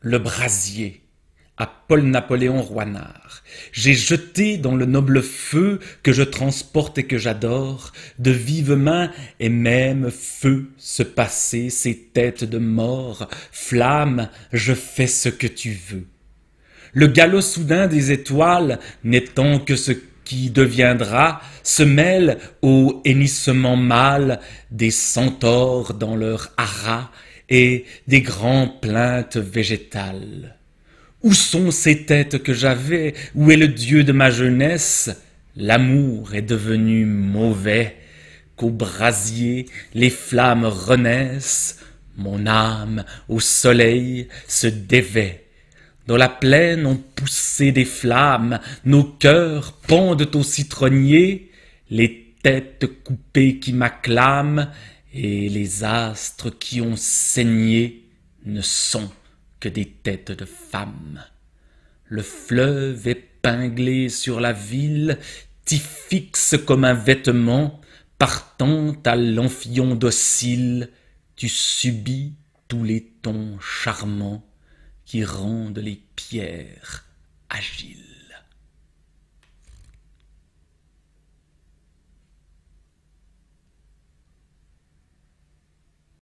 le brasier à Paul-Napoléon Roinard. J'ai jeté dans le noble feu que je transporte et que j'adore, de vives mains et même feu se passer ces têtes de mort, flamme, je fais ce que tu veux. Le galop soudain des étoiles n'étant que ce qui deviendra, se mêle au hennissement mâle des centaures dans leur haras et des grands plaintes végétales. Où sont ces têtes que j'avais Où est le Dieu de ma jeunesse L'amour est devenu mauvais, qu'au brasier les flammes renaissent, mon âme au soleil se dévait. Dans la plaine ont poussé des flammes, nos cœurs pendent aux citronniers, les têtes coupées qui m'acclament, et les astres qui ont saigné ne sont que des têtes de femmes. Le fleuve épinglé sur la ville t'y fixe comme un vêtement, partant à l'amphion docile, tu subis tous les tons charmants qui rendent les pierres agiles.